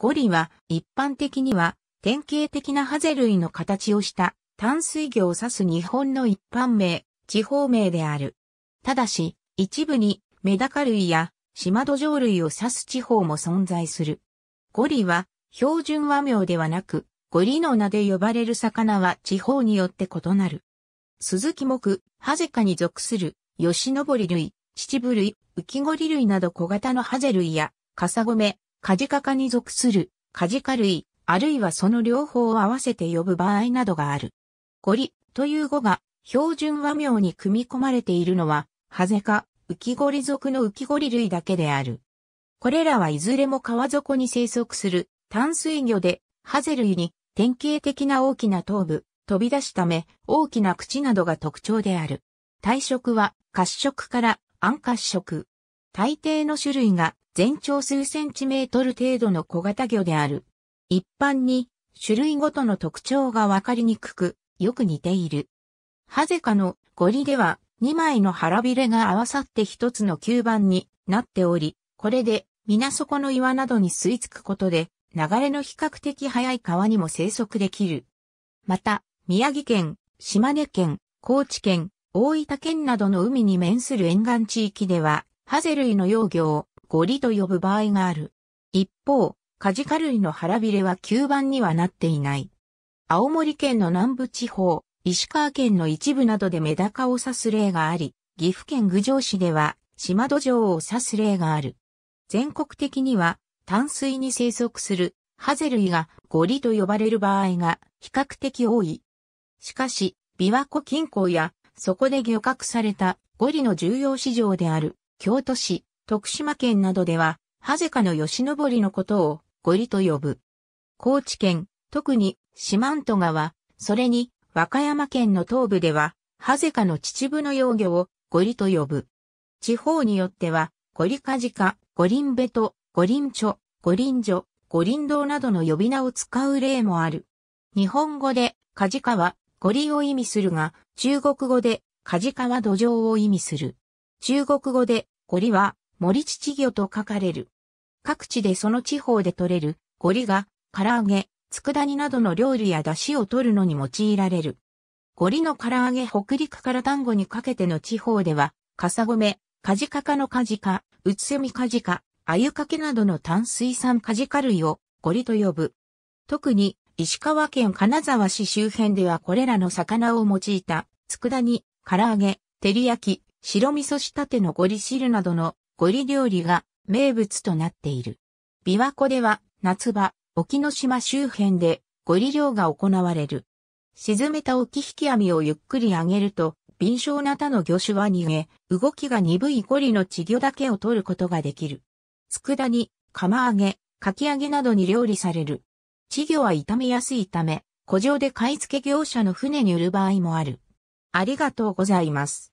ゴリは一般的には典型的なハゼ類の形をした淡水魚を指す日本の一般名、地方名である。ただし、一部にメダカ類や島土壌類を指す地方も存在する。ゴリは標準和名ではなく、ゴリの名で呼ばれる魚は地方によって異なる。鈴木木、ハゼ科に属する、吉登類、秩父類、浮きゴリ類など小型のハゼ類や、カサゴメ、カジカ科に属するカジカ類、あるいはその両方を合わせて呼ぶ場合などがある。ゴリという語が標準和名に組み込まれているのは、ハゼ科、浮きゴリ属の浮きゴリ類だけである。これらはいずれも川底に生息する淡水魚で、ハゼ類に典型的な大きな頭部、飛び出しため、大きな口などが特徴である。体色は褐色から暗褐色。大抵の種類が全長数センチメートル程度の小型魚である。一般に種類ごとの特徴がわかりにくく、よく似ている。ハゼカのゴリでは2枚の腹びれが合わさって1つの吸盤になっており、これで水底の岩などに吸い付くことで流れの比較的速い川にも生息できる。また、宮城県、島根県、高知県、大分県などの海に面する沿岸地域では、ハゼ類の幼魚をゴリと呼ぶ場合がある。一方、カジカ類の腹びれは吸盤にはなっていない。青森県の南部地方、石川県の一部などでメダカを指す例があり、岐阜県郡上市では島土壌を指す例がある。全国的には淡水に生息するハゼ類がゴリと呼ばれる場合が比較的多い。しかし、琵琶湖近郊やそこで漁獲されたゴリの重要市場である京都市、徳島県などでは、ハゼカの吉登りのことを、ゴリと呼ぶ。高知県、特に、四万十川、それに、和歌山県の東部では、ハゼカの秩父の幼魚を、ゴリと呼ぶ。地方によっては、ゴリカジカ、ゴリンベト、ゴリンチョ、ゴリンジョ、ゴリンドウなどの呼び名を使う例もある。日本語で、カジカは、ゴリを意味するが、中国語で、カジカは土壌を意味する。中国語で、ゴリは、森乳魚と書かれる。各地でその地方で取れる、ゴリが、唐揚げ、佃煮などの料理や出汁を取るのに用いられる。ゴリの唐揚げ北陸から丹後にかけての地方では、カサゴメ、カジカカのカジカ、ウツセミカジカ、アユカケなどの炭水産カジカ類をゴリと呼ぶ。特に、石川県金沢市周辺ではこれらの魚を用いた、佃煮、唐揚げ、照り焼き、白味噌仕立てのゴリ汁などのゴリ料理が名物となっている。琵琶湖では夏場、沖ノ島周辺でゴリ漁が行われる。沈めた沖引き網をゆっくり上げると、敏小な他の魚種は逃げ、動きが鈍いゴリの稚魚だけを取ることができる。佃煮、釜揚げ、かき揚げなどに料理される。稚魚は傷めやすいため、古城で買い付け業者の船に売る場合もある。ありがとうございます。